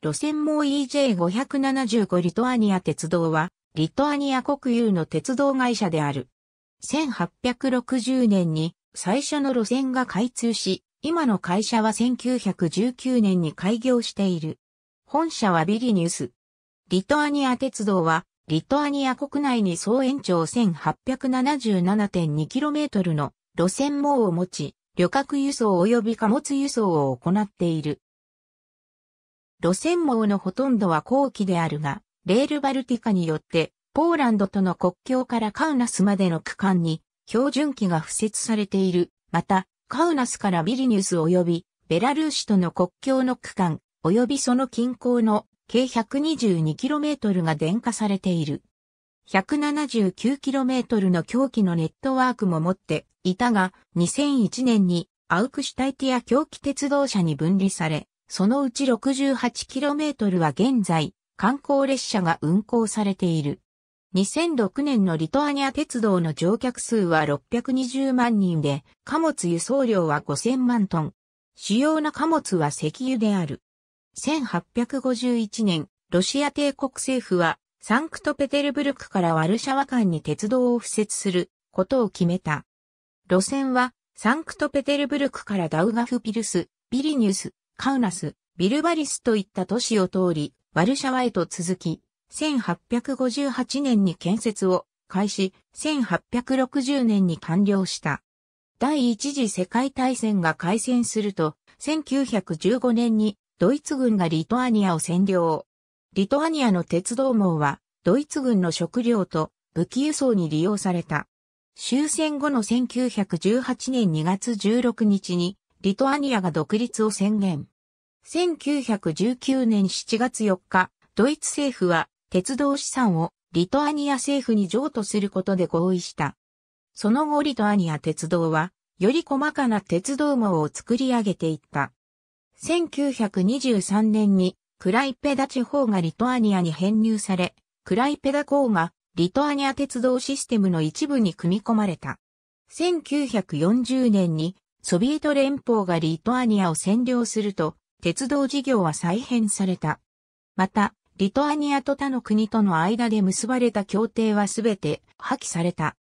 路線網 EJ575 リトアニア鉄道は、リトアニア国有の鉄道会社である。1860年に最初の路線が開通し、今の会社は1919年に開業している。本社はビリニュス。リトアニア鉄道は、リトアニア国内に総延長 1877.2km の路線網を持ち、旅客輸送及び貨物輸送を行っている。路線網のほとんどは後期であるが、レールバルティカによって、ポーランドとの国境からカウナスまでの区間に、標準機が付設されている。また、カウナスからビリニュス及び、ベラルーシとの国境の区間、及びその近郊の計 122km が電化されている。179km の狂気のネットワークも持っていたが、2001年にアウクシュタイティア狂気鉄道車に分離され、そのうち 68km は現在、観光列車が運行されている。2006年のリトアニア鉄道の乗客数は620万人で、貨物輸送量は5000万トン。主要な貨物は石油である。1851年、ロシア帝国政府は、サンクトペテルブルクからワルシャワ間に鉄道を敷設することを決めた。路線は、サンクトペテルブルクからダウガフピルス、ビリニュス、カウナス、ビルバリスといった都市を通り、ワルシャワへと続き、1858年に建設を開始、1860年に完了した。第一次世界大戦が開戦すると、1915年にドイツ軍がリトアニアを占領。リトアニアの鉄道網は、ドイツ軍の食料と武器輸送に利用された。終戦後の1918年2月16日に、リトアニアが独立を宣言。1919年7月4日、ドイツ政府は鉄道資産をリトアニア政府に譲渡することで合意した。その後リトアニア鉄道は、より細かな鉄道網を作り上げていった。1923年にクライペダ地方がリトアニアに編入され、クライペダ港がリトアニア鉄道システムの一部に組み込まれた。1940年にソビエト連邦がリトアニアを占領すると、鉄道事業は再編された。また、リトアニアと他の国との間で結ばれた協定はすべて破棄された。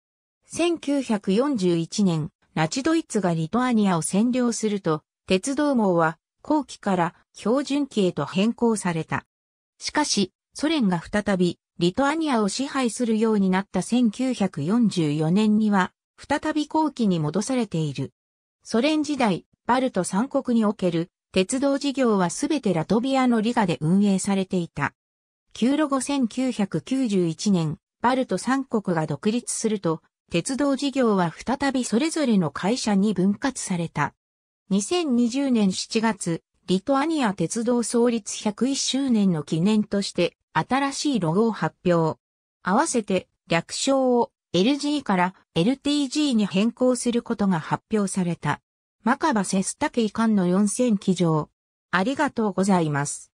1941年、ナチドイツがリトアニアを占領すると、鉄道網は後期から標準期へと変更された。しかし、ソ連が再びリトアニアを支配するようになった1944年には、再び後期に戻されている。ソ連時代、バルト三国における鉄道事業はすべてラトビアのリガで運営されていた。旧ロゴ1991年、バルト三国が独立すると、鉄道事業は再びそれぞれの会社に分割された。2020年7月、リトアニア鉄道創立101周年の記念として、新しいロゴを発表。合わせて、略称を LG から LTG に変更することが発表された。マカバセスタケイカンの4000機上。ありがとうございます。